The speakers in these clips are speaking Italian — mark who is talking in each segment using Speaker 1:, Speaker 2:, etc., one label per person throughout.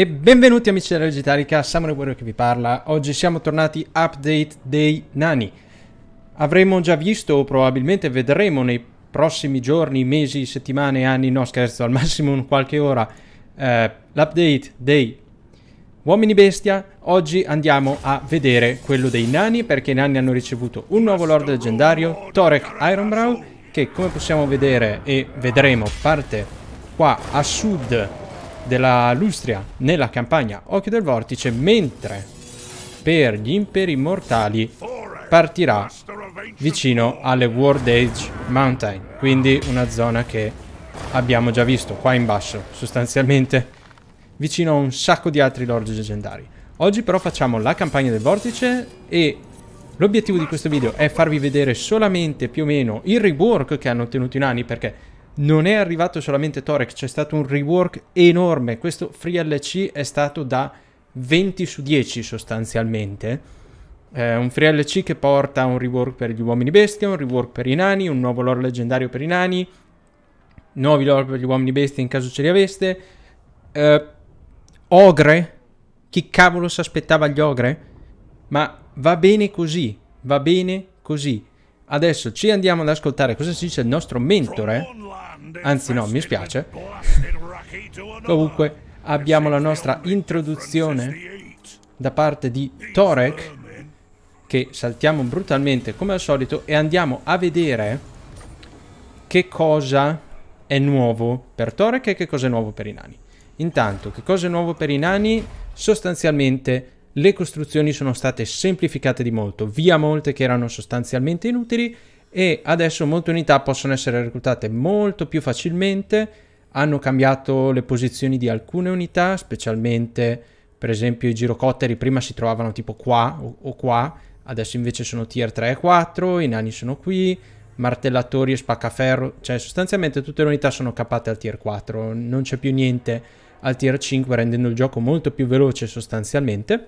Speaker 1: e benvenuti amici della Digitalica, Samurai Guerrero che vi parla. Oggi siamo tornati update dei nani. Avremo già visto, o probabilmente vedremo nei prossimi giorni, mesi, settimane, anni, no scherzo, al massimo qualche ora, eh, l'update dei uomini bestia. Oggi andiamo a vedere quello dei nani, perché i nani hanno ricevuto un nuovo lord leggendario, Torek Ironbrow, che come possiamo vedere e vedremo parte qua a sud della Lustria nella campagna Occhio del Vortice, mentre per gli Imperi Mortali partirà vicino alle World Age Mountain, quindi una zona che abbiamo già visto qua in basso, sostanzialmente vicino a un sacco di altri lord leggendari. Oggi però facciamo la campagna del Vortice e l'obiettivo di questo video è farvi vedere solamente più o meno il rework che hanno ottenuto i nani perché non è arrivato solamente Torek, c'è stato un rework enorme. Questo Free LC è stato da 20 su 10 sostanzialmente. Eh, un LC che porta un rework per gli uomini bestia, un rework per i nani, un nuovo lore leggendario per i nani, nuovi lore per gli uomini bestia in caso ce li aveste. Eh, ogre? Chi cavolo si aspettava gli ogre? Ma va bene così, va bene così. Adesso ci andiamo ad ascoltare cosa ci dice il nostro mentore. Anzi no, mi spiace. Comunque abbiamo la nostra introduzione da parte di Torek che saltiamo brutalmente come al solito e andiamo a vedere che cosa è nuovo per Torek e che cosa è nuovo per i nani. Intanto, che cosa è nuovo per i nani? Sostanzialmente le costruzioni sono state semplificate di molto, via molte che erano sostanzialmente inutili e adesso molte unità possono essere reclutate molto più facilmente. Hanno cambiato le posizioni di alcune unità, specialmente per esempio i girocotteri prima si trovavano tipo qua o, o qua, adesso invece sono tier 3 e 4, i nani sono qui, martellatori e spaccaferro, cioè sostanzialmente tutte le unità sono capate al tier 4, non c'è più niente al tier 5 rendendo il gioco molto più veloce sostanzialmente.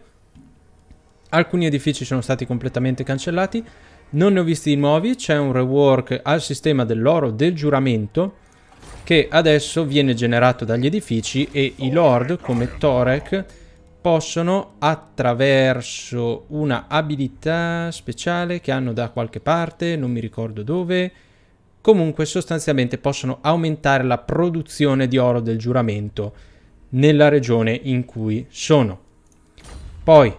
Speaker 1: Alcuni edifici sono stati completamente cancellati, non ne ho visti di nuovi, c'è un rework al sistema dell'oro del giuramento che adesso viene generato dagli edifici e i lord come Torek possono attraverso una abilità speciale che hanno da qualche parte, non mi ricordo dove, comunque sostanzialmente possono aumentare la produzione di oro del giuramento nella regione in cui sono. Poi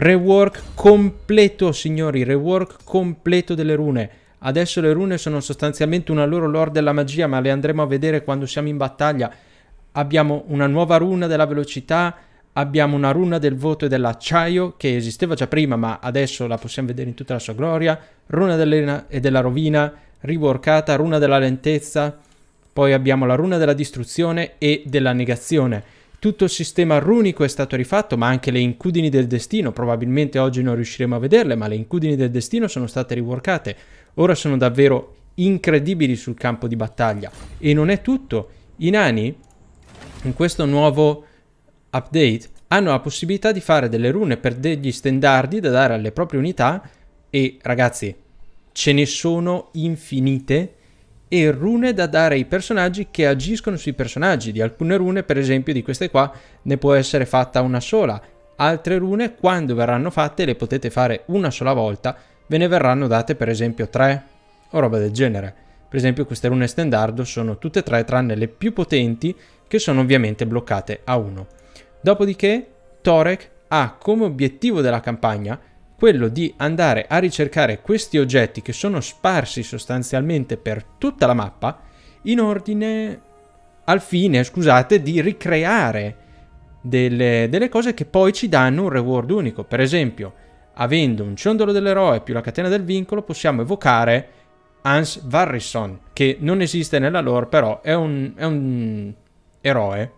Speaker 1: Rework completo, signori, rework completo delle rune. Adesso le rune sono sostanzialmente una loro lore della magia, ma le andremo a vedere quando siamo in battaglia. Abbiamo una nuova runa della velocità, abbiamo una runa del voto e dell'acciaio, che esisteva già prima, ma adesso la possiamo vedere in tutta la sua gloria. Runa dell'ena e della rovina, riworkata, runa della lentezza. Poi abbiamo la runa della distruzione e della negazione. Tutto il sistema runico è stato rifatto, ma anche le incudini del destino, probabilmente oggi non riusciremo a vederle, ma le incudini del destino sono state riworkate. Ora sono davvero incredibili sul campo di battaglia. E non è tutto. I nani, in questo nuovo update, hanno la possibilità di fare delle rune per degli stendardi da dare alle proprie unità e ragazzi, ce ne sono infinite e rune da dare ai personaggi che agiscono sui personaggi. Di alcune rune, per esempio di queste qua, ne può essere fatta una sola. Altre rune, quando verranno fatte, le potete fare una sola volta, ve ne verranno date per esempio tre o roba del genere. Per esempio queste rune standard sono tutte e tre tranne le più potenti che sono ovviamente bloccate a uno. Dopodiché Torek ha come obiettivo della campagna quello di andare a ricercare questi oggetti che sono sparsi sostanzialmente per tutta la mappa in ordine al fine, scusate, di ricreare delle, delle cose che poi ci danno un reward unico. Per esempio, avendo un ciondolo dell'eroe più la catena del vincolo, possiamo evocare Hans Varrison, che non esiste nella lore, però è un, è un eroe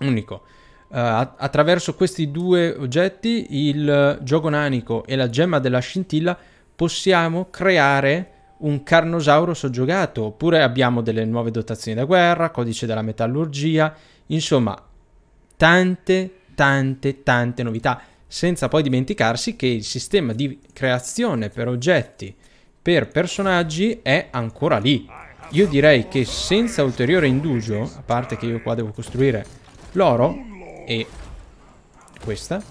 Speaker 1: unico eh, attraverso questi due oggetti, il gioco nanico e la gemma della scintilla, possiamo creare un carnosauro soggiogato, oppure abbiamo delle nuove dotazioni da guerra, codice della metallurgia, insomma tante, tante, tante novità, senza poi dimenticarsi che il sistema di creazione per oggetti, per personaggi è ancora lì. Io direi che senza ulteriore indugio, a parte che io qua devo costruire l'oro, e questa.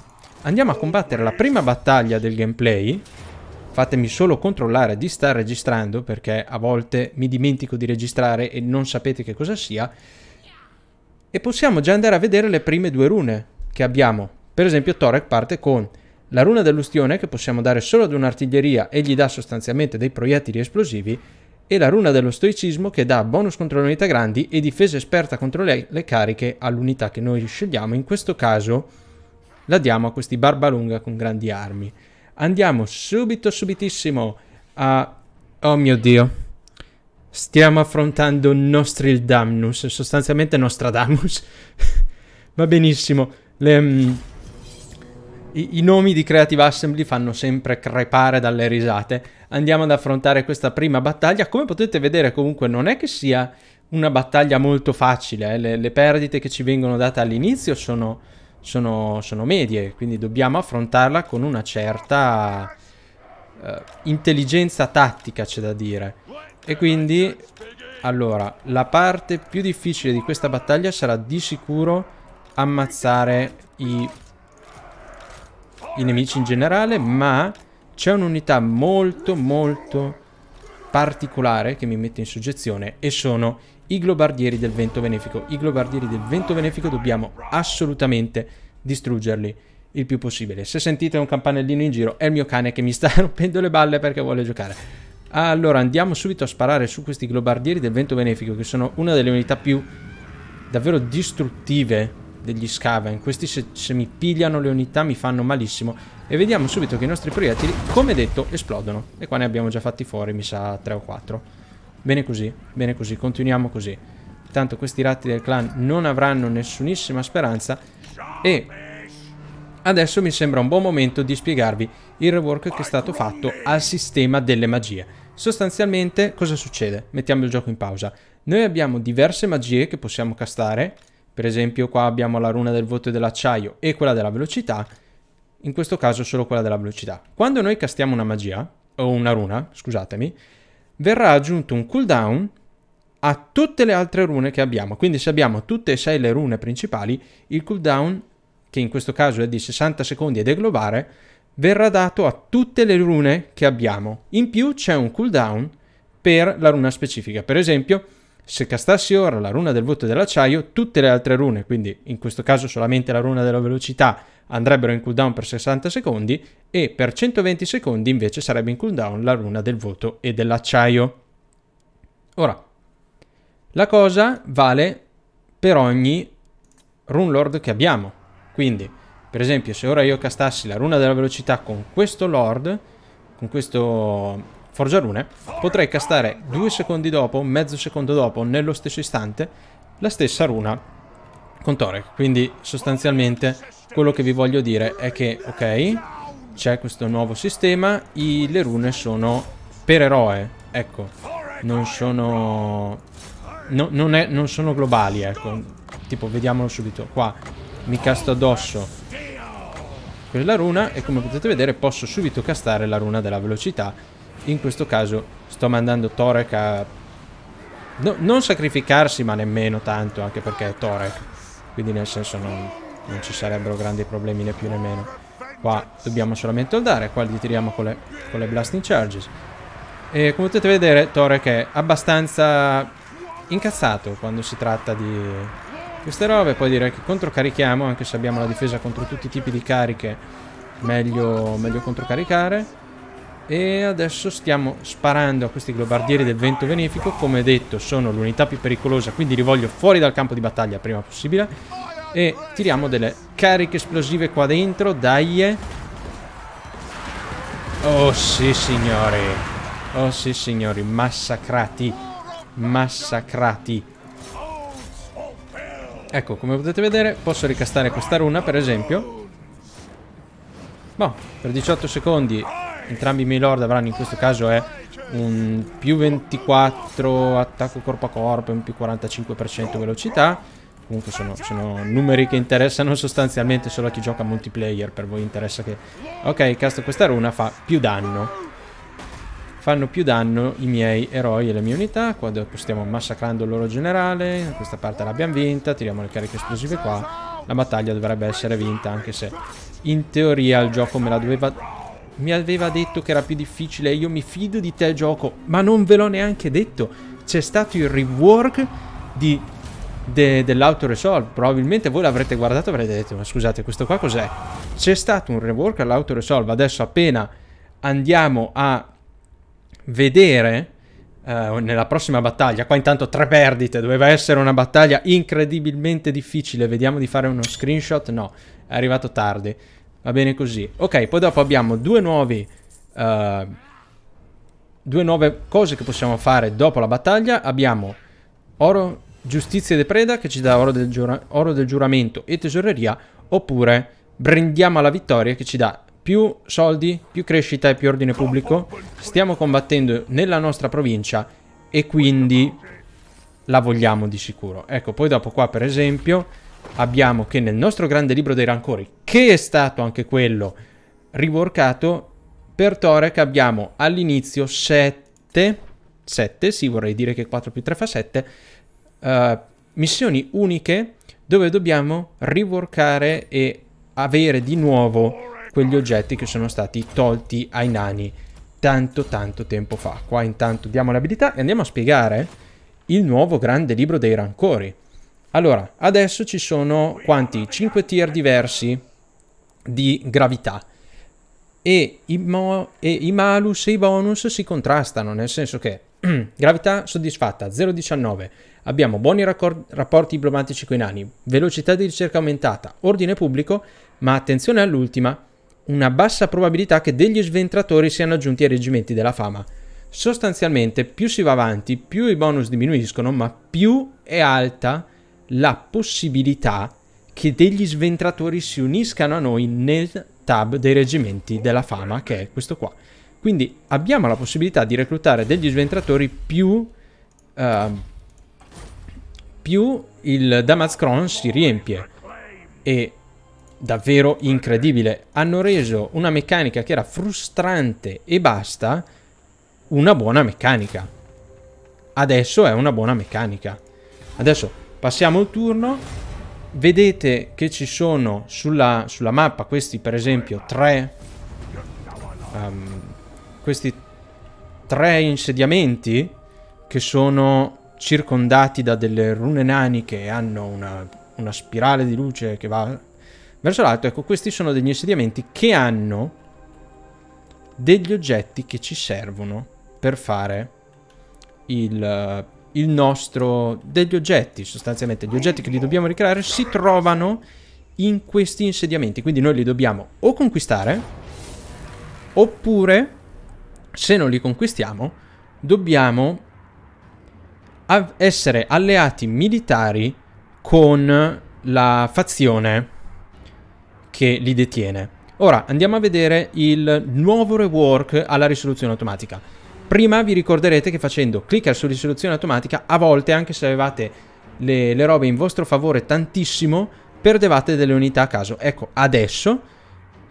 Speaker 1: Andiamo a combattere la prima battaglia del gameplay. Fatemi solo controllare di star registrando perché a volte mi dimentico di registrare e non sapete che cosa sia. E possiamo già andare a vedere le prime due rune che abbiamo. Per esempio Torek parte con la runa dell'ustione che possiamo dare solo ad un'artiglieria e gli dà sostanzialmente dei proiettili esplosivi e la runa dello stoicismo che dà bonus contro le unità grandi e difesa esperta contro le, le cariche all'unità che noi scegliamo. In questo caso la diamo a questi Barbalunga con grandi armi. Andiamo subito, subitissimo a... Oh mio Dio. Stiamo affrontando Nostrildamus, sostanzialmente Nostradamus. Va benissimo. Le, um... I, I nomi di Creative Assembly fanno sempre crepare dalle risate andiamo ad affrontare questa prima battaglia. Come potete vedere comunque non è che sia una battaglia molto facile, eh? le, le, perdite che ci vengono date all'inizio sono, sono, sono, medie, quindi dobbiamo affrontarla con una certa eh, intelligenza tattica c'è da dire. E quindi, allora, la parte più difficile di questa battaglia sarà di sicuro ammazzare i, i nemici in generale, ma c'è un'unità molto molto particolare che mi mette in soggezione e sono i globardieri del vento benefico. I globardieri del vento benefico dobbiamo assolutamente distruggerli il più possibile. Se sentite un campanellino in giro è il mio cane che mi sta rompendo le balle perché vuole giocare. Allora andiamo subito a sparare su questi globardieri del vento benefico che sono una delle unità più davvero distruttive degli scaven. Questi se, se mi pigliano le unità mi fanno malissimo. E vediamo subito che i nostri proiettili, come detto, esplodono. E qua ne abbiamo già fatti fuori, mi sa, 3 o 4. Bene così, bene così, continuiamo così. Intanto questi ratti del clan non avranno nessunissima speranza. E adesso mi sembra un buon momento di spiegarvi il rework che è stato fatto al sistema delle magie. Sostanzialmente cosa succede? Mettiamo il gioco in pausa. Noi abbiamo diverse magie che possiamo castare per esempio qua abbiamo la runa del voto e dell'acciaio e quella della velocità, in questo caso solo quella della velocità. Quando noi castiamo una magia, o una runa, scusatemi, verrà aggiunto un cooldown a tutte le altre rune che abbiamo. Quindi se abbiamo tutte e sei le rune principali, il cooldown, che in questo caso è di 60 secondi ed è globale, verrà dato a tutte le rune che abbiamo. In più c'è un cooldown per la runa specifica. Per esempio, se castassi ora la runa del voto dell'acciaio, tutte le altre rune, quindi in questo caso solamente la runa della velocità, andrebbero in cooldown per 60 secondi e per 120 secondi invece sarebbe in cooldown la runa del voto e dell'acciaio. Ora, la cosa vale per ogni rune lord che abbiamo. Quindi, per esempio, se ora io castassi la runa della velocità con questo lord, con questo Forgia Rune, potrei castare due secondi dopo, mezzo secondo dopo, nello stesso istante, la stessa runa con Torek. Quindi sostanzialmente quello che vi voglio dire è che, ok, c'è questo nuovo sistema, i, le rune sono per eroe, ecco, non sono... No, non, è, non sono globali, ecco, tipo vediamolo subito, qua mi casto addosso quella runa e come potete vedere posso subito castare la runa della velocità in questo caso sto mandando Torek a no, non sacrificarsi ma nemmeno tanto anche perché è Torek quindi nel senso non, non ci sarebbero grandi problemi né più né meno qua dobbiamo solamente holdare qua li tiriamo con le, con le blasting charges e come potete vedere Torek è abbastanza incazzato quando si tratta di queste robe poi direi che controcarichiamo anche se abbiamo la difesa contro tutti i tipi di cariche meglio, meglio controcaricare e adesso stiamo sparando a questi globardieri del vento benefico. Come detto, sono l'unità più pericolosa, quindi li voglio fuori dal campo di battaglia prima possibile. E tiriamo delle cariche esplosive qua dentro, dai. Oh sì, signori. Oh sì, signori. Massacrati. Massacrati. Ecco, come potete vedere, posso ricastare questa runa, per esempio. Boh, per 18 secondi entrambi i Mailord avranno in questo caso è un più 24 attacco corpo a corpo e un più 45% velocità. Comunque sono, sono, numeri che interessano sostanzialmente solo a chi gioca multiplayer. Per voi interessa che... Ok, casto questa runa, fa più danno. Fanno più danno i miei eroi e le mie unità. Qua stiamo massacrando il loro generale. Questa parte l'abbiamo vinta. Tiriamo le cariche esplosive qua. La battaglia dovrebbe essere vinta anche se in teoria il gioco me la doveva mi aveva detto che era più difficile, io mi fido di te gioco, ma non ve l'ho neanche detto. C'è stato il rework di, de, dell'autoresolve. Probabilmente voi l'avrete guardato e avrete detto, ma scusate, questo qua cos'è? C'è stato un rework all'autoresolve. Adesso appena andiamo a vedere eh, nella prossima battaglia, qua intanto tre perdite, doveva essere una battaglia incredibilmente difficile. Vediamo di fare uno screenshot, no, è arrivato tardi. Va bene così. Ok, poi dopo abbiamo due nuovi... Uh, due nuove cose che possiamo fare dopo la battaglia. Abbiamo oro, giustizia e preda che ci dà oro del, giura, oro del giuramento e tesoreria. Oppure brindiamo alla vittoria che ci dà più soldi, più crescita e più ordine pubblico. Stiamo combattendo nella nostra provincia e quindi la vogliamo di sicuro. Ecco, poi dopo qua per esempio abbiamo che nel nostro grande libro dei rancori, che è stato anche quello riworcato, per Torek abbiamo all'inizio 7, 7, sì vorrei dire che 4 più 3 fa 7, uh, eh, missioni uniche dove dobbiamo riworcare e avere di nuovo quegli oggetti che sono stati tolti ai nani tanto tanto tempo fa. Qua intanto diamo l'abilità e andiamo a spiegare il nuovo grande libro dei rancori. Allora, adesso ci sono quanti? 5 tier diversi di gravità. E i, mo, e i, malus e i bonus si contrastano, nel senso che gravità soddisfatta 0,19, abbiamo buoni rapporti diplomatici con i nani, velocità di ricerca aumentata, ordine pubblico, ma attenzione all'ultima, una bassa probabilità che degli sventratori siano aggiunti ai reggimenti della fama. Sostanzialmente più si va avanti, più i bonus diminuiscono, ma più è alta la possibilità che degli sventratori si uniscano a noi nel tab dei reggimenti della fama, che è questo qua. Quindi abbiamo la possibilità di reclutare degli sventratori più, uh, più il Damaskron si riempie. E davvero incredibile. Hanno reso una meccanica che era frustrante e basta una buona meccanica. Adesso è una buona meccanica. Adesso Passiamo il turno, vedete che ci sono sulla, sulla mappa questi per esempio tre, um, questi tre insediamenti che sono circondati da delle rune nani che hanno una, una spirale di luce che va verso l'alto. Ecco, questi sono degli insediamenti che hanno degli oggetti che ci servono per fare il il nostro... degli oggetti, sostanzialmente. Gli oggetti che li dobbiamo ricreare si trovano in questi insediamenti. Quindi noi li dobbiamo o conquistare, oppure, se non li conquistiamo, dobbiamo essere alleati militari con la fazione che li detiene. Ora andiamo a vedere il nuovo rework alla risoluzione automatica. Prima vi ricorderete che facendo clicker su risoluzione automatica, a volte, anche se avevate le, le robe in vostro favore tantissimo, perdevate delle unità a caso. Ecco, adesso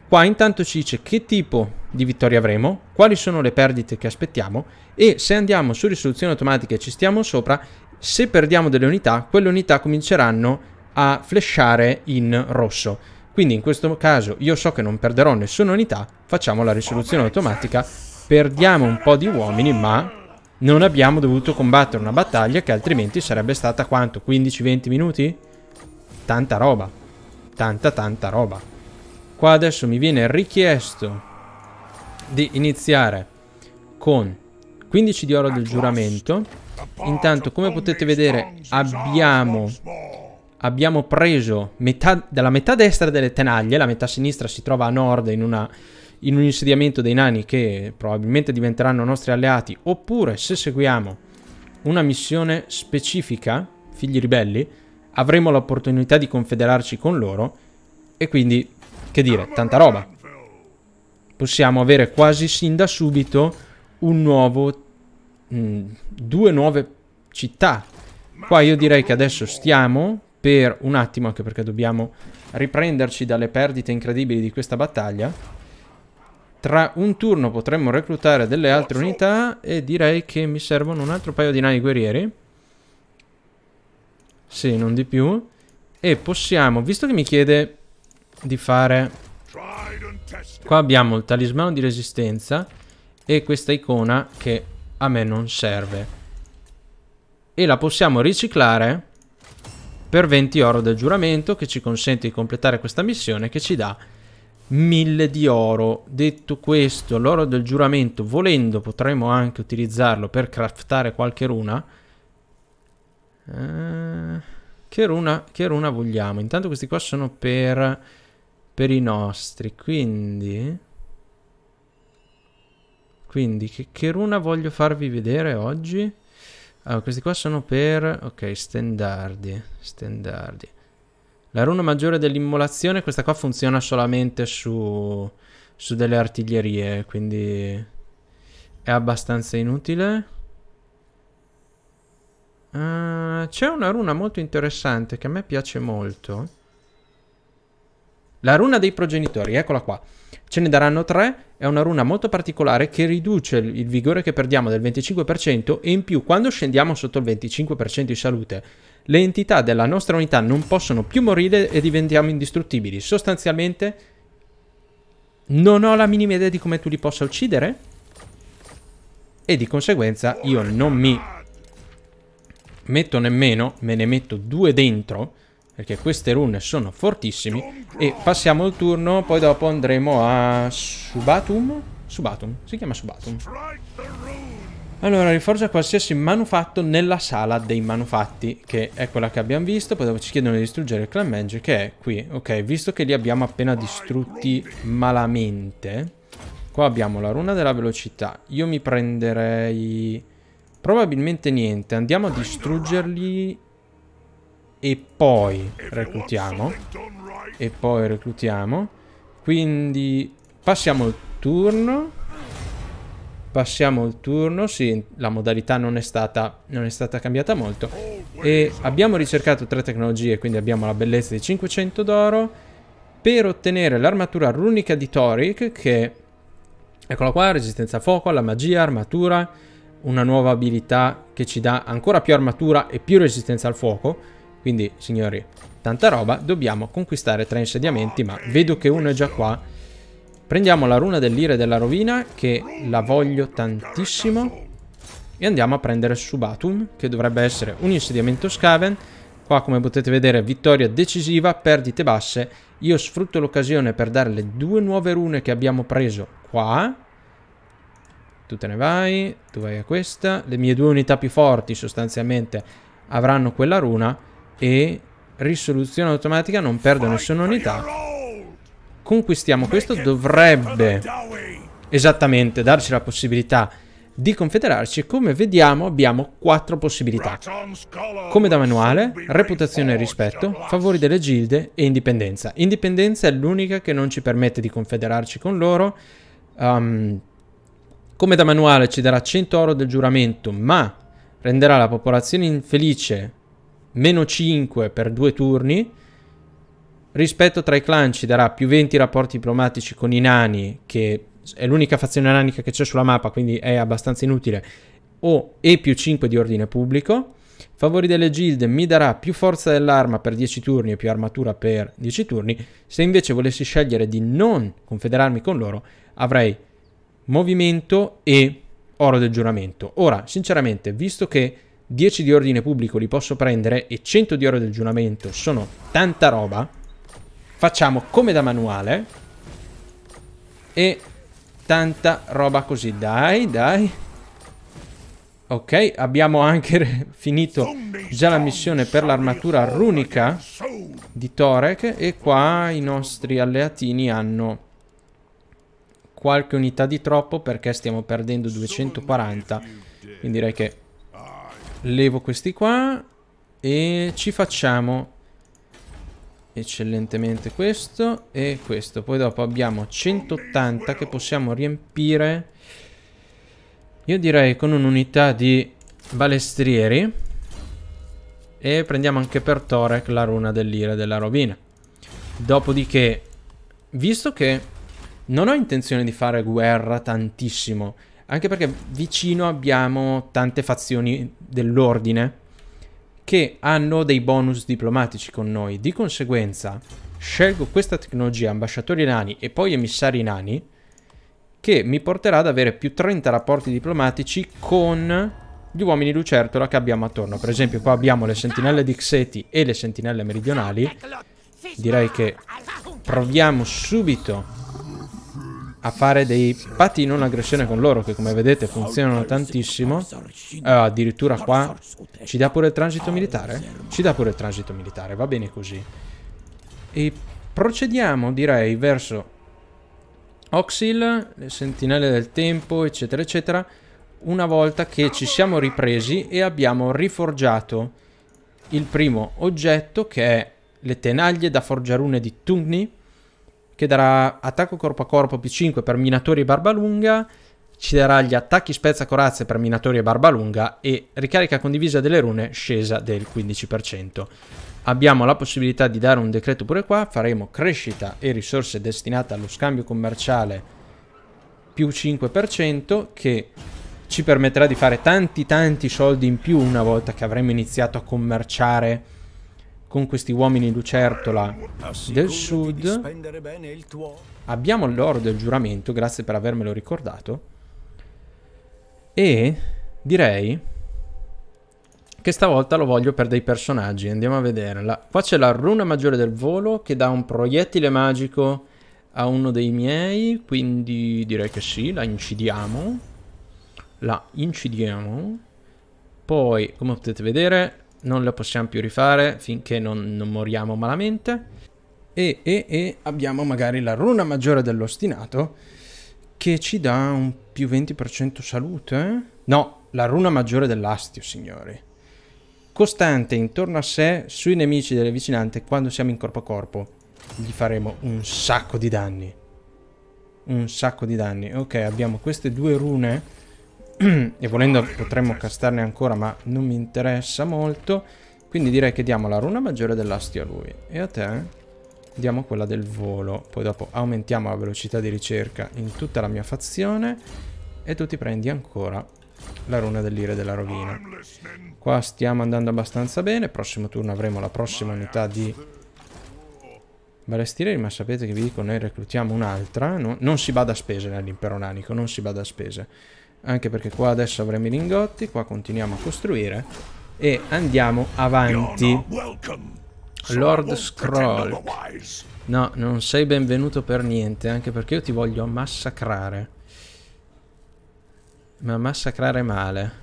Speaker 1: Qua intanto ci dice che tipo di vittoria avremo, quali sono le perdite che aspettiamo e se andiamo su risoluzione automatica e ci stiamo sopra, se perdiamo delle unità, quelle unità cominceranno a flashare in rosso. Quindi in questo caso io so che non perderò nessuna unità, facciamo la risoluzione automatica perdiamo un po' di uomini, ma non abbiamo dovuto combattere una battaglia che altrimenti sarebbe stata quanto? 15-20 minuti? Tanta roba. Tanta tanta roba. Qua adesso mi viene richiesto di iniziare con 15 di oro del giuramento. Intanto, come potete vedere, abbiamo, abbiamo preso metà, dalla metà destra delle tenaglie, la metà sinistra si trova a nord in una in un insediamento dei nani che probabilmente diventeranno nostri alleati, oppure se seguiamo una missione specifica, figli ribelli, avremo l'opportunità di confederarci con loro e quindi, che dire, tanta roba. Possiamo avere quasi sin da subito un nuovo, mh, mm, due nuove città. Qua io direi che adesso stiamo per un attimo, anche perché dobbiamo riprenderci dalle perdite incredibili di questa battaglia tra un turno potremmo reclutare delle altre unità e direi che mi servono un altro paio di navi guerrieri. Sì, non di più. E possiamo, visto che mi chiede di fare... Qua abbiamo il talismano di resistenza e questa icona che a me non serve. E la possiamo riciclare per 20 oro del giuramento che ci consente di completare questa missione che ci dà 1000 di oro. Detto questo, l'oro del giuramento, volendo, potremmo anche utilizzarlo per craftare qualche runa. Eh, che, runa che runa vogliamo? Intanto questi qua sono per, per i nostri, quindi... Quindi, che, che runa voglio farvi vedere oggi? Allora, questi qua sono per... Ok, standardi, standardi. La runa maggiore dell'immolazione, questa qua funziona solamente su, su delle artiglierie, quindi è abbastanza inutile. Uh, c'è una runa molto interessante che a me piace molto. La runa dei progenitori, eccola qua. Ce ne daranno tre, è una runa molto particolare che riduce il, il vigore che perdiamo del 25% e in più quando scendiamo sotto il 25% di salute le entità della nostra unità non possono più morire e diventiamo indistruttibili. Sostanzialmente non ho la minima idea di come tu li possa uccidere. E di conseguenza io non mi metto nemmeno, me ne metto due dentro. Perché queste rune sono fortissime. E passiamo il turno, poi dopo andremo a Subatum. Subatum, si chiama Subatum. Allora, riforgia qualsiasi manufatto nella sala dei manufatti, che è quella che abbiamo visto. Poi ci chiedono di distruggere il clan manager, che è qui. Ok, visto che li abbiamo appena distrutti malamente. Qua abbiamo la runa della velocità. Io mi prenderei... Probabilmente niente. Andiamo a distruggerli e poi reclutiamo. E poi reclutiamo. Quindi passiamo il turno. Passiamo il turno, sì, la modalità non è stata, non è stata cambiata molto. E abbiamo ricercato tre tecnologie, quindi abbiamo la bellezza di 500 d'oro. Per ottenere l'armatura runica di Toric, che... Eccola qua, resistenza a fuoco, alla magia, armatura, una nuova abilità che ci dà ancora più armatura e più resistenza al fuoco. Quindi, signori, tanta roba, dobbiamo conquistare tre insediamenti, ma vedo che uno è già qua Prendiamo la runa dell'ire della rovina, che la voglio tantissimo. E andiamo a prendere Subatum, che dovrebbe essere un insediamento Scaven. Qua, come potete vedere, vittoria decisiva, perdite basse. Io sfrutto l'occasione per dare le due nuove rune che abbiamo preso qua. Tu te ne vai, tu vai a questa. Le mie due unità più forti, sostanzialmente, avranno quella runa. E risoluzione automatica, non perdo nessuna unità conquistiamo questo dovrebbe esattamente darci la possibilità di confederarci e come vediamo abbiamo quattro possibilità. Come da manuale, reputazione e rispetto, favori delle gilde e indipendenza. Indipendenza è l'unica che non ci permette di confederarci con loro. Um, come da manuale ci darà 100 oro del giuramento, ma renderà la popolazione infelice meno 5 per due turni rispetto tra i clan ci darà più 20 rapporti diplomatici con i nani, che è l'unica fazione nanica che c'è sulla mappa, quindi è abbastanza inutile, o E più 5 di ordine pubblico. Favori delle gilde mi darà più forza dell'arma per 10 turni e più armatura per 10 turni. Se invece volessi scegliere di non confederarmi con loro, avrei movimento e oro del giuramento. Ora, sinceramente, visto che 10 di ordine pubblico li posso prendere e 100 di oro del giuramento sono tanta roba, Facciamo come da manuale. E tanta roba così. Dai, dai. Ok, abbiamo anche finito già la missione per l'armatura runica di Torek. E qua i nostri alleatini hanno qualche unità di troppo perché stiamo perdendo 240. Quindi direi che levo questi qua e ci facciamo Eccellentemente questo e questo. Poi dopo abbiamo 180 che possiamo riempire. Io direi con un'unità di balestrieri. E prendiamo anche per Torek la runa dell'ira della rovina. Dopodiché, visto che non ho intenzione di fare guerra tantissimo, anche perché vicino abbiamo tante fazioni dell'ordine, che hanno dei bonus diplomatici con noi. Di conseguenza scelgo questa tecnologia, ambasciatori nani e poi emissari nani, che mi porterà ad avere più 30 rapporti diplomatici con gli uomini lucertola che abbiamo attorno. Per esempio qua abbiamo le sentinelle di Xeti e le sentinelle meridionali. Direi che proviamo subito a fare dei patti in una aggressione con loro che come vedete funzionano tantissimo uh, addirittura qua ci dà pure il transito militare ci dà pure il transito militare va bene così e procediamo direi verso Oxil le sentinelle del tempo eccetera eccetera una volta che ci siamo ripresi e abbiamo riforgiato il primo oggetto che è le tenaglie da forgiarune di Tungni che darà attacco corpo a corpo più 5 per minatori e barba lunga, ci darà gli attacchi spezza corazze per minatori e barba lunga e ricarica condivisa delle rune scesa del 15%. Abbiamo la possibilità di dare un decreto pure qua, faremo crescita e risorse destinate allo scambio commerciale più 5% che ci permetterà di fare tanti tanti soldi in più una volta che avremo iniziato a commerciare con questi uomini lucertola del sud. Abbiamo l'oro del giuramento, grazie per avermelo ricordato. E direi che stavolta lo voglio per dei personaggi. Andiamo a vedere. La... Qua c'è la runa maggiore del volo che dà un proiettile magico a uno dei miei, quindi direi che sì, la incidiamo. La incidiamo. Poi, come potete vedere, non la possiamo più rifare finché non, non moriamo malamente. E, e, e, abbiamo magari la runa maggiore dell'ostinato che ci dà un più 20% salute. Eh? No, la runa maggiore dell'astio, signori. Costante intorno a sé sui nemici delle vicinanze quando siamo in corpo a corpo. Gli faremo un sacco di danni. Un sacco di danni. Ok, abbiamo queste due rune e volendo potremmo castarne ancora ma non mi interessa molto quindi direi che diamo la runa maggiore dell'astio a lui e a te diamo quella del volo poi dopo aumentiamo la velocità di ricerca in tutta la mia fazione e tu ti prendi ancora la runa dell'ire della rovina qua stiamo andando abbastanza bene prossimo turno avremo la prossima unità di Balestieri, ma sapete che vi dico, noi reclutiamo un'altra. No, non si bada a spese nell'impero nanico, non si bada a spese. Anche perché qua adesso avremo i lingotti. Qua continuiamo a costruire. E andiamo avanti. Lord Scroll. No, non sei benvenuto per niente. Anche perché io ti voglio massacrare. Ma massacrare male.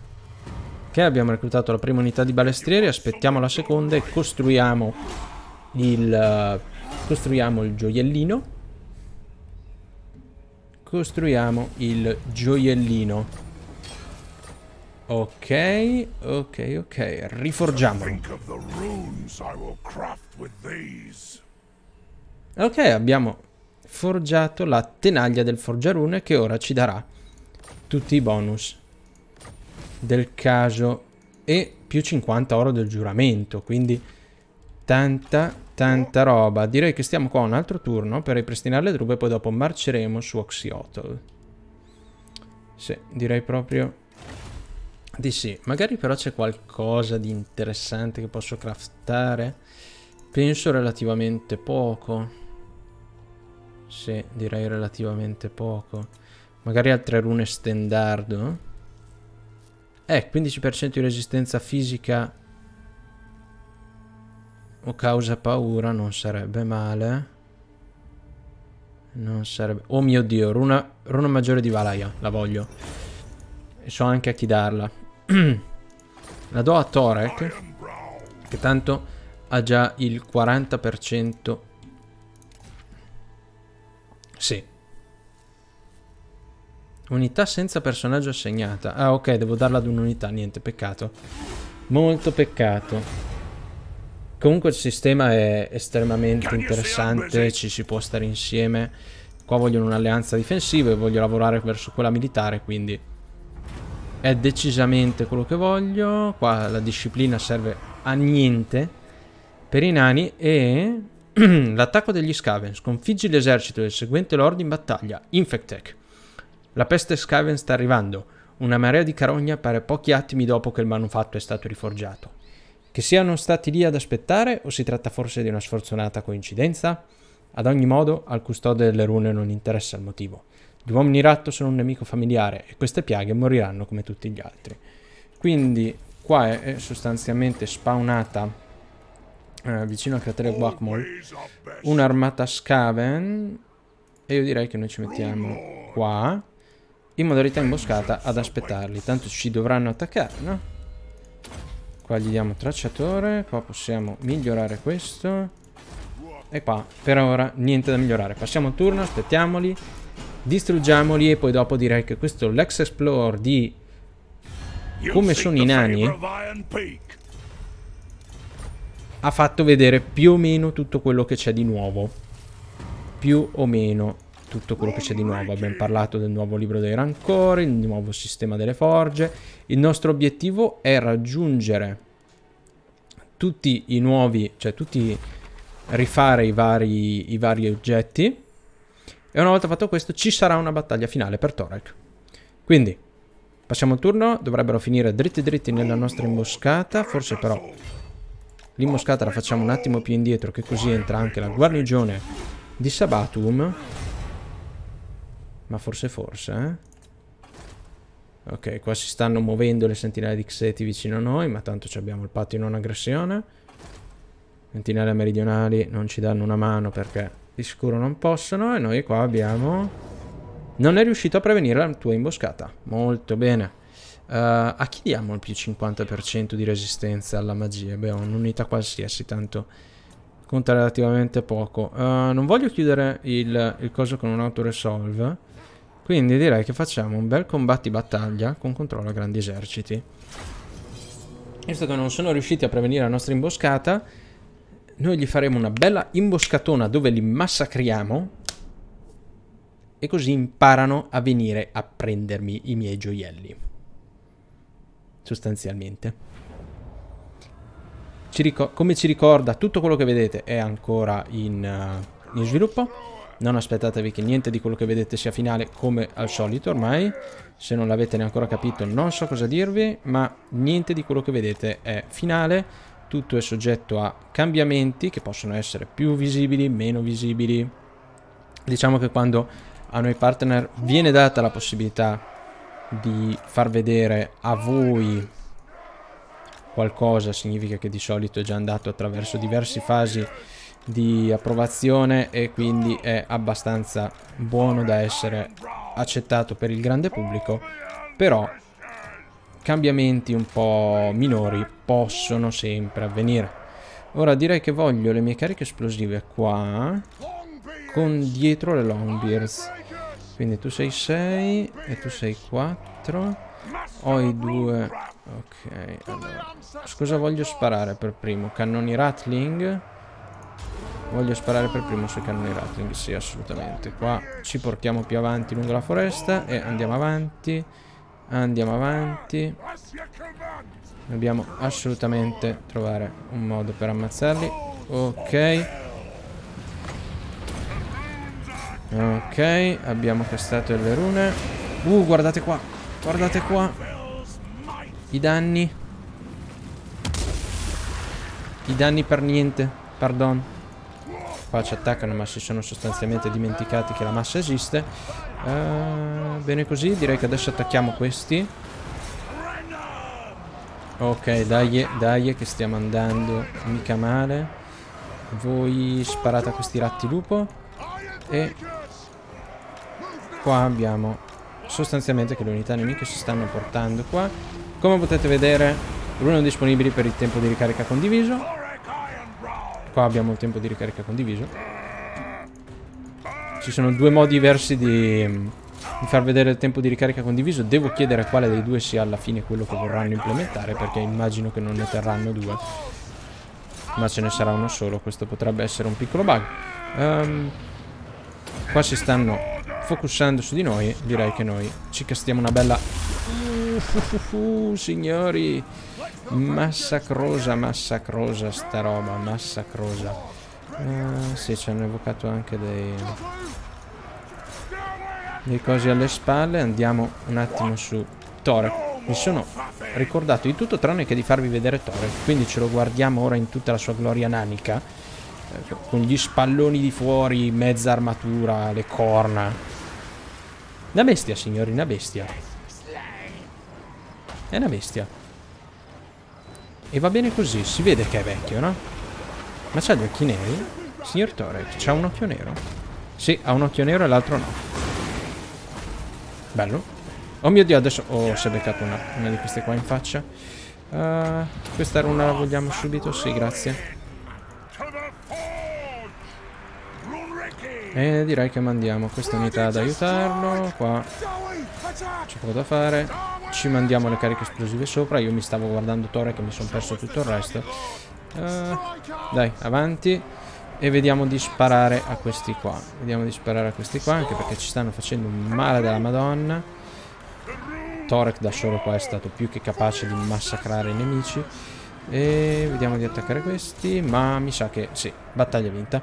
Speaker 1: Ok, abbiamo reclutato la prima unità di balestrieri. Aspettiamo la seconda e costruiamo il... Eh, costruiamo il gioiellino costruiamo il gioiellino. Ok, ok, ok, riforgiamolo. Ok, abbiamo forgiato la tenaglia del forgiarune che ora ci darà tutti i bonus del caso e più 50 oro del giuramento, quindi tanta Tanta roba. Direi che stiamo qua un altro turno per ripristinare le trube e poi dopo marceremo su Oxyotl. Sì, direi proprio di sì. Magari però c'è qualcosa di interessante che posso craftare. Penso relativamente poco. Sì, direi relativamente poco. Magari altre rune standard. Eh, 15% di resistenza fisica o causa paura non sarebbe male. Non sarebbe... Oh mio Dio, runa, runa maggiore di Valaya, la voglio. E so anche a chi darla. la do a Torek, che tanto ha già il 40%. Sì. Unità senza personaggio assegnata. Ah ok, devo darla ad un'unità, niente, peccato. Molto peccato. Comunque il sistema è estremamente interessante, ci si può stare insieme. Qua vogliono un'alleanza difensiva e voglio lavorare verso quella militare, quindi è decisamente quello che voglio. Qua la disciplina serve a niente per i nani e l'attacco degli Skaven. Sconfiggi l'esercito del seguente lord in battaglia, Infectech. La peste Skaven sta arrivando, una marea di carogna appare pochi attimi dopo che il manufatto è stato riforgiato. Che siano stati lì ad aspettare o si tratta forse di una sfortunata coincidenza? Ad ogni modo, al custode delle rune non interessa il motivo. Gli uomini ratto sono un nemico familiare e queste piaghe moriranno come tutti gli altri. Quindi qua è sostanzialmente spawnata eh, vicino al cratere Guacmol un'armata Scaven e io direi che noi ci mettiamo qua in modalità imboscata ad aspettarli. Tanto ci dovranno attaccare, no? Qua gli diamo tracciatore, qua possiamo migliorare questo. E qua per ora niente da migliorare. Passiamo un turno, aspettiamoli, distruggiamoli e poi dopo direi che questo Lex Explore di... Come sono i nani ha fatto vedere più o meno tutto quello che c'è di nuovo. Più o meno tutto quello che c'è di nuovo. Abbiamo parlato del nuovo libro dei rancori, il nuovo sistema delle forge, il nostro obiettivo è raggiungere tutti i nuovi, cioè tutti rifare i vari, i vari oggetti. E una volta fatto questo ci sarà una battaglia finale per Torek. Quindi, passiamo il turno, dovrebbero finire dritti dritti nella nostra imboscata, forse però l'imboscata la facciamo un attimo più indietro che così entra anche la guarnigione di Sabatum. Ma forse forse, eh? Ok, qua si stanno muovendo le sentinelle di Xeti vicino a noi, ma tanto abbiamo il patto di non aggressione. Sentinelle meridionali non ci danno una mano perché di sicuro non possono. E noi qua abbiamo... Non è riuscito a prevenire la tua imboscata. Molto bene. Uh, a chi diamo il più 50% di resistenza alla magia? Beh, un'unità qualsiasi, tanto conta relativamente poco. Uh, non voglio chiudere il, il coso con un autoresolve. Quindi direi che facciamo un bel combatti-battaglia con controllo a grandi eserciti. Visto che non sono riusciti a prevenire la nostra imboscata, noi gli faremo una bella imboscatona dove li massacriamo e così imparano a venire a prendermi i miei gioielli. Sostanzialmente. Ci come ci ricorda tutto quello che vedete è ancora in, uh, in sviluppo non aspettatevi che niente di quello che vedete sia finale come al solito ormai. Se non l'avete neanche ancora capito non so cosa dirvi, ma niente di quello che vedete è finale. Tutto è soggetto a cambiamenti che possono essere più visibili, meno visibili. Diciamo che quando a noi partner viene data la possibilità di far vedere a voi qualcosa significa che di solito è già andato attraverso diverse fasi di approvazione e quindi è abbastanza buono da essere accettato per il grande pubblico, però cambiamenti un po' minori possono sempre avvenire. Ora direi che voglio le mie cariche esplosive qua con dietro le Longbeards. Quindi tu sei 6 e tu sei 4. Ho i due... Ok, allora. Cosa voglio sparare per primo? Cannoni Rattling? Voglio sparare per primo sui cannoni Rattling, sì assolutamente. Qua ci portiamo più avanti lungo la foresta e andiamo avanti, andiamo avanti. Dobbiamo assolutamente trovare un modo per ammazzarli. Ok. Ok, abbiamo castato le rune. Uh, guardate qua, guardate qua. I danni. I danni per niente, pardon. Qua ci attaccano ma si sono sostanzialmente dimenticati che la massa esiste. Uh, bene così, direi che adesso attacchiamo questi. Ok, dai, dai che stiamo andando mica male. Voi sparate a questi ratti lupo. E qua abbiamo sostanzialmente che le unità nemiche si stanno portando qua. Come potete vedere, runo disponibili per il tempo di ricarica condiviso. Qua abbiamo il tempo di ricarica condiviso. Ci sono due modi diversi di, di far vedere il tempo di ricarica condiviso. Devo chiedere quale dei due sia alla fine quello che vorranno implementare, perché immagino che non ne terranno due. Ma ce ne sarà uno solo, questo potrebbe essere un piccolo bug. Um, qua si stanno focussando su di noi, direi che noi ci castiamo una bella uh, uh, signori. Massacrosa, massacrosa sta roba, massacrosa. Uh, sì, ci hanno evocato anche dei... dei cosi alle spalle. Andiamo un attimo su Torek. Mi sono ricordato di tutto tranne che di farvi vedere Torek. Quindi ce lo guardiamo ora in tutta la sua gloria nanica. Eh, con gli spalloni di fuori, mezza armatura, le corna. Una bestia, signori, una bestia. È una bestia. E va bene così, si vede che è vecchio, no? Ma c'ha gli occhi neri? Signor Torek, c'ha un occhio nero? Sì, ha un occhio nero e l'altro no. Bello. Oh mio Dio, adesso... Oh, si è beccato una, una di queste qua in faccia. Uh, questa runa la vogliamo subito? Sì, grazie. E direi che mandiamo questa unità ad aiutarlo. Qua c'è poco da fare ci mandiamo le cariche esplosive sopra io mi stavo guardando Tore che mi sono perso tutto il resto uh, dai avanti e vediamo di sparare a questi qua vediamo di sparare a questi qua anche perché ci stanno facendo un male della madonna Torek da solo qua è stato più che capace di massacrare i nemici e vediamo di attaccare questi ma mi sa che sì battaglia vinta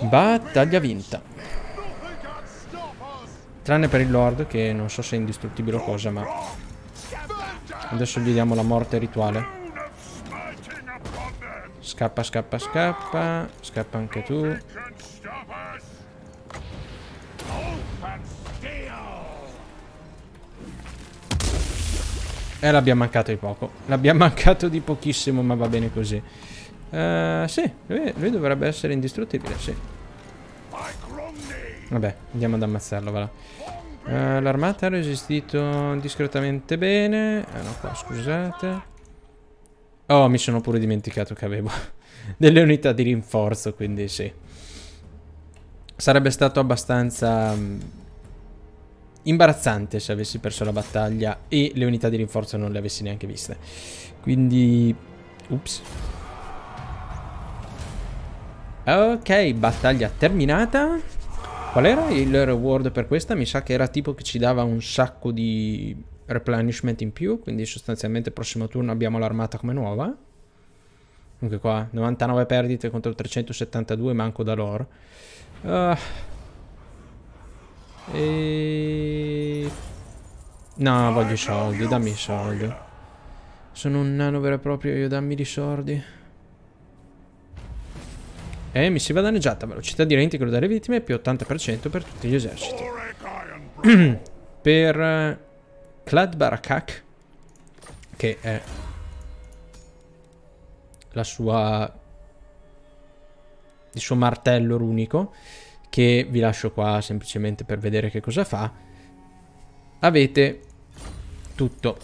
Speaker 1: battaglia vinta Tranne per il Lord che non so se è indistruttibile o cosa ma Adesso gli diamo la morte rituale Scappa scappa scappa Scappa anche tu E eh, l'abbiamo mancato di poco L'abbiamo mancato di pochissimo ma va bene così uh, Sì lui, lui dovrebbe essere indistruttibile sì Vabbè, andiamo ad ammazzarlo, va là. Uh, L'armata ha resistito discretamente bene. Ah no, qua, scusate. Oh, mi sono pure dimenticato che avevo delle unità di rinforzo, quindi sì. Sarebbe stato abbastanza um, imbarazzante se avessi perso la battaglia e le unità di rinforzo non le avessi neanche viste. Quindi... Ups. Ok, battaglia terminata. Qual era il reward per questa? Mi sa che era tipo che ci dava un sacco di replenishment in più, quindi sostanzialmente prossimo turno abbiamo l'armata come nuova. Comunque qua, 99 perdite contro 372, manco da lore. Uh, e... No, voglio i soldi, dammi i soldi. Sono un nano vero e proprio, io dammi i soldi e missiva danneggiata, velocità di reintegro dalle vittime più 80% per tutti gli eserciti. per uh, Clad Barakak, che è la sua il suo martello runico che vi lascio qua semplicemente per vedere che cosa fa avete tutto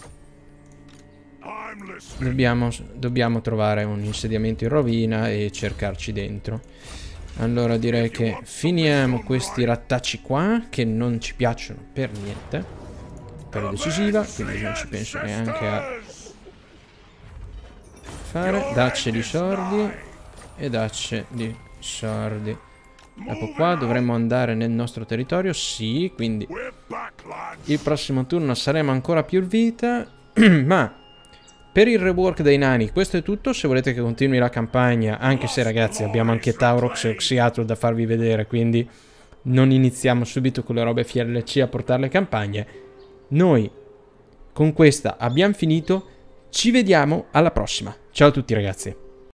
Speaker 1: Dobbiamo, dobbiamo trovare un insediamento in rovina e cercarci dentro. Allora direi che finiamo questi rattacci qua che non ci piacciono per niente. per la decisiva, quindi non ci penso neanche a fare. Dacce di sordi e dacce di sordi. Dopo qua dovremmo andare nel nostro territorio, sì, quindi il prossimo turno saremo ancora più vita, ma per il rework dei nani questo è tutto, se volete che continui la campagna, anche se ragazzi abbiamo anche Taurox e Oxiatro da farvi vedere, quindi non iniziamo subito con le robe FLC a portare le campagne. Noi con questa abbiamo finito, ci vediamo alla prossima. Ciao a tutti ragazzi.